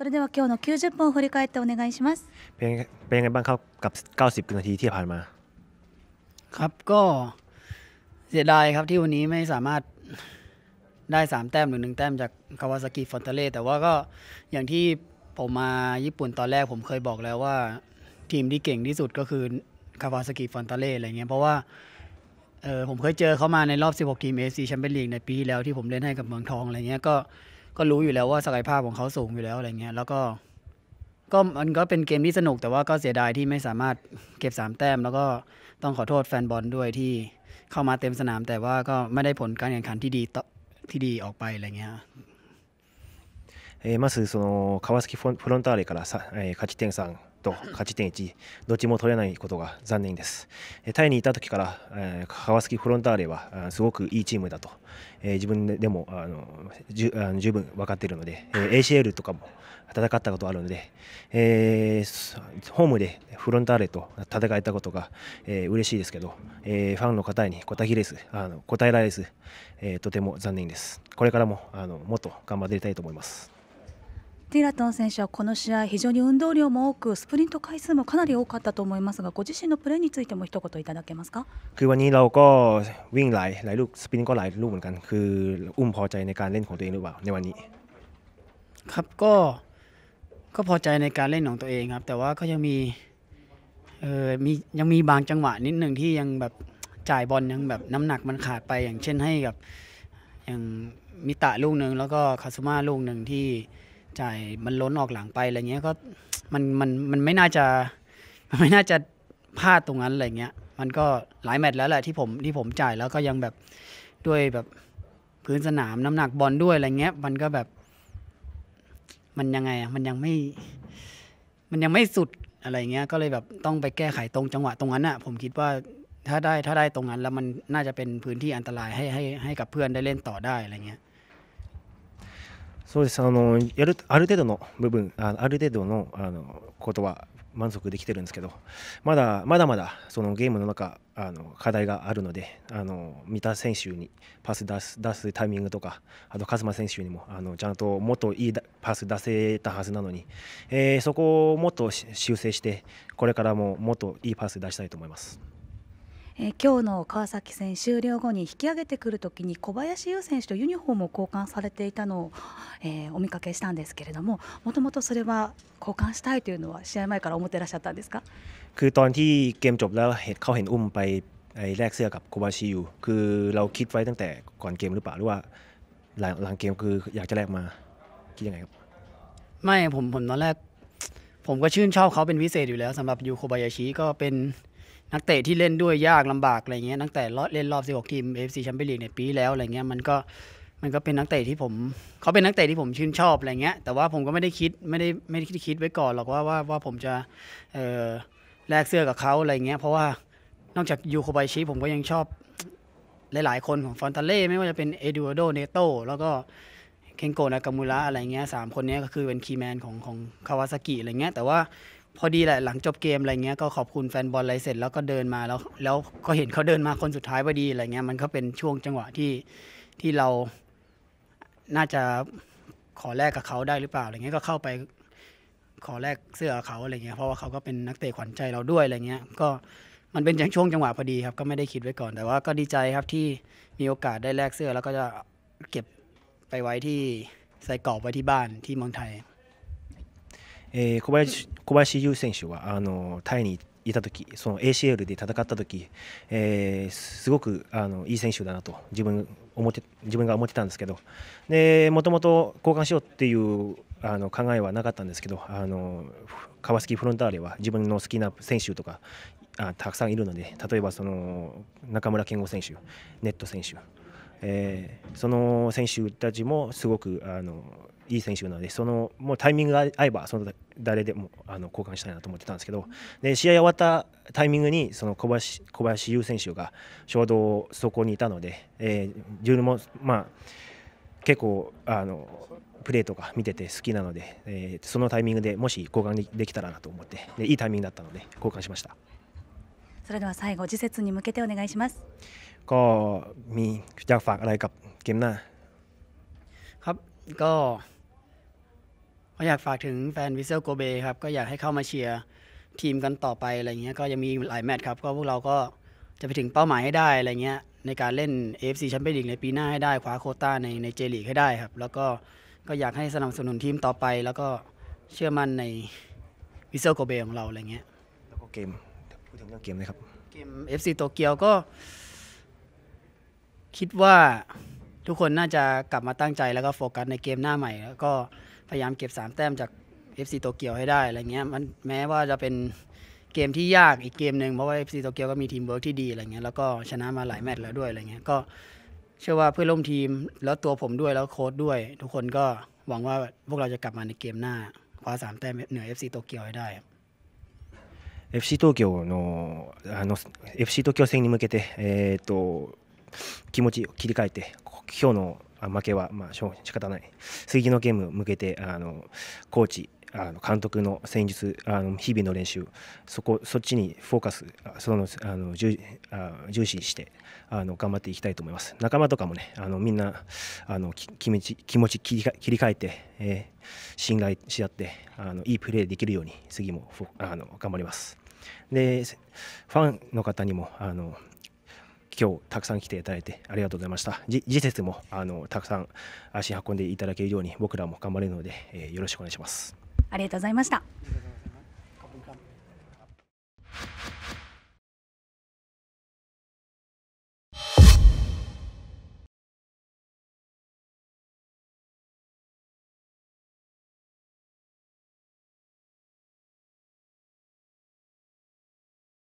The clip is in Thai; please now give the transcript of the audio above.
それでは今日の90分を振り返ってお願いしますเป็นเป็นยังไงบ้างครับกับ 90นาทีที่ผ่านมา ครับ ก็เสียดายครับที่วันนี้ไม่สามารถได้สามแต้มหรือหนึ่งแต้มจากคาวาซากิฟอนเตเล่แต่ว่าก็อย่างที่ผมมาญี่ปุ่นตอนแรกผมเคยบอกแล้วว่า ทีมที่เก่งที่สุดก็คือคาวาซากิฟอนเตเล่อะไรเงี้ยเพราะว่าเออผมเคยเจอเขามาในรอบ 16ทีมอซีแชมเปี้ยนลีกในปีแล้วที่ผมเล่นให้กับเมืองทองอะไรเงี้ยก็ก็รู้อยู่แล้วว่าศักยภาพของเขาสูงอยู่แล้วอะไรเงี้ย แล้วก็ก็มันก็เป็นเกมที่สนุกแต่ว่าก็เสียดายที่ไม่สามารถเก็บ3แต้มแล้วก็ต้องขอโทษแฟนบอลด้วยที่เข้ามาเต็มสนามแต่ว่าก็ไม่ได้ผลการแข่งขันที่ดีที่ดีออกไปอะไรเงี้ยえまずその川崎フロンターレからさ、えー、勝ち点3と勝ち点1、どっちも取れないことが残念です。タイにいた時から、えー、川崎フロンターレはあすごくいいチームだと、えー、自分でもあのじゅあの十分分かっているので、えー、ACL とかも戦ったことあるので、えー、ホームでフロンターレと戦えたことが、えー、嬉しいですけど、えー、ファンの方に答えきれず、あの答えられず、えー、とても残念です。これからもあのもっと頑張りたいと思います。ティラトン選手はこの試合非常に運動量も多くスプリント回数もかなり多かったと思いますがご自身のプレーについても一言いただけますかคือวันนี้เราก็วิ่งหลายหลายลูกสปินก็หลายลูกเหมือนกันคืออุ้มพอใจในการเล่นของตัวเองหรือเปล่าในวันนี้ครับก็ก็พอใจในการเล่นของตัวเองครับแต่ว่าก็ยังมีเออมียังมีบางจังหวะนิดหนึ่งที่ยังแบบจ่ายบอลยังแบบน้ำหนักมันขาดไปอย่างเช่นให้กับอย่างมิตะลูกหนึ่งแล้วก็คาซุมาลูกหนึ่งที่ช่มันล้นออกหลังไปอะไรเงี้ย ก็มันมันมันไม่น่าจะ มันไม่น่าจะพลาดตรงนั้นอะไรเงี้ย มันก็หลายแมตช์แล้วแหละที่ผมที่ผมจ่ายแล้วก็ยังแบบด้วยแบบพื้นสนามน้ำหนักบอลด้วยอะไรเงี้ย มันก็แบบมันยังไงอ่ะ มันยังไม่ มันยังไม่สุดอะไรเงี้ย ก็เลยแบบต้องไปแก้ไขตรงจังหวะตรงนั้นอ่ะ ผมคิดว่าถ้าได้ถ้าได้ตรงนั้นแล้วมันน่าจะเป็นพื้นที่อันตรายให้ให้ให้กับเพื่อนได้เล่นต่อได้อะไรเงี้ยそうですあのやるある程度の部分あある程度のあのことは満足できてるんですけどまだまだまだそのゲームの中あの課題があるのであの三田選手にパス出す出すタイミングとかあと勝間選手にもあのちゃんともっといいパス出せたはずなのに、えー、そこをもっと修正してこれからももっといいパス出したいと思います。え今日の川崎戦終了後に引き上げてくるときに小林優選手とユニフォームを交換されていたのを、えー、お見かけしたんですけれどももともとそれは交換したいというのは試合前から思ってらっしゃったんですかคือตอนที่เกมจบแล้วเห็นเขาเห็นอุ้มไปไอ้แลกเสื้อกับโคบาชิอยู่คือเราคิดไว้ตั้งแต่ก่อนเกมหรือเปล่าหรือว่าหลังหลังเกมคืออยากจะแลกมาคิดยังไงครับไม่ผมผมตอนแรกผมก็ชื่นชอบเขาเป็นพิเศษอยู่แล้วสำหรับยูโคบายาชิก็เป็นนักเตะที่เล่นด้วยยากลำบากอะไรเงี้ยตั้งแต่เล่นรอบ 16 ทีมฟ f c แชมเปี้ยนลีกในปีแล้วอะไรเงี้ยมันก็มันก็เป็นนักเตะที่ผมเขาเป็นนักเตะที่ผมชื่นชอบอะไรเงี้ยแต่ว่าผมก็ไม่ได้คิดไม่ได้ไม่ได้คิดไว้ก่อนหรอกว่าว่าว่าผมจะเออแลกเสื้อกับเขาอะไรเงี้ยเพราะว่านอกจากยูโคบายชิผมก็ยังชอบหลายๆคนของฟอนตาเล่ไม่ว่าจะเป็นเอดูโดเนโตแล้วก็เคนโกะนากามูระอะไรเงี้ยสามคนนี้ก็คือเป็นคีย์แมนของของคาวาซากิอะไรเงี้ยแต่ว่าพอดีแหละหลังจบเกมอะไรเงี้ยก็ขอบคุณแฟนบอลอะไรเสร็จแล้วก็เดินมาแล้ว แล้วก็เห็นเขาเดินมาคนสุดท้ายพอดีอะไรเงี้ยมันก็เป็นช่วงจังหวะที่ที่เรา น่าจะขอแลกกับเขาได้หรือเปล่าอะไรเงี้ยก็เข้าไปขอแลกเสื้อเขาอะไรเงี้ยเพราะว่าเขาก็เป็นนักเตะขวัญใจเราด้วยอะไรเงี้ย ก็มันเป็นช่วงจังหวะพอดีครับ ก็ไม่ได้คิดไว้ก่อนแต่ว่าก็ดีใจครับที่มีโอกาสได้แลกเสื้อแล้วก็จะเก็บไปไว้ที่ใส่กรอบไว้ที่บ้านที่เมืองไทยえー、小林小林優選手はあのタイにいた時その ACL で戦った時、えー、すごくあのいい選手だなと自分思って自分が思ってたんですけどもともと交換しようっていうあの考えはなかったんですけどあの川崎フロンターレは自分の好きな選手とかあたくさんいるので例えばその中村健吾選手ネット選手、えー、その選手たちもすごくあのいい選手なのでそのもうタイミングが合えばその誰でもあの交換したいなと思ってたんですけど、で試合終わったタイミングにその小林小林優選手がちょうどそこにいたので、えー、自分も、まあ、結構あのプレーとか見てて好きなので、えー、そのタイミングでもし交換できたらなと思ってでいいタイミングだったので交換しました。それでは最後、次節に向けてお願いします。ก็มีอยากฝากอะไรกับเกมหน้าครับก็ก็อยากฝากถึงแฟนวิเซลโกเบครับก็อยากให้เข้ามาเชียร์ทีมกันต่อไปอะไรเงี้ยก็ยังมีหลายแมตช์ครับก็พวกเราก็จะไปถึงเป้าหมายให้ได้อะไรเงี้ยในการเล่น AFC แชมเปี้ยนลีกในปีหน้าให้ได้คว้าโคต้าในในเจลีกให้ได้ครับแล้วก็ก็อยากให้สนับสนุนทีมต่อไป แล้วก็เชื่อมั่นในวิเซลโกเบของเราอะไรเงี้ยแล้วก็เกมพูดถึงเรื่องเกมเลยครับ เกม FC โตเกียวก็ คิดว่าทุกคนน่าจะกลับมาตั้งใจ แล้วก็โฟกัสในเกมหน้าใหม่แล้วก็พยายามเก็บ3แต้มจาก FC โตเกียวให้ได้อะไรเงี้ยมันแม้ว่าจะเป็นเกมที่ยากอีกเกมหนึ่งเพราะว่า FC โตเกียวก็มีทีมเวิร์กที่ดีอะไรเงี้ยแล้วก็ชนะมาหลายแมตช์แล้วด้วยอะไรเงี้ยก็เชื่อว่าเพื่อร่วมทีมแล้วตัวผมด้วยแล้วโค้ดด้วย ทุกคนก็หวังว่าพวกเราจะกลับมาในเกมหน้าคว้าสามแต้มเหนือ FC โตเกียวให้ได้ FC 東京のあの FC 東京戦に向けて、えーと、と気持ちを切り替えて今日のあ負けはまあしょ仕方ない次のゲームを向けてあのコーチあの監督の戦術あの日々の練習そこそっちにフォーカスそのあの重重視してあの頑張っていきたいと思います仲間とかもねあのみんなあの気持ち気持ち切り切り替えて、えー、信頼し合ってあのいいプレーできるように次もあの頑張りますでファンの方にもあの今日たくさん来ていただいてありがとうございました次節もあのたくさん足運んでいただけるように僕らも頑張れるので、えー、よろしくお願いしますありがとうございました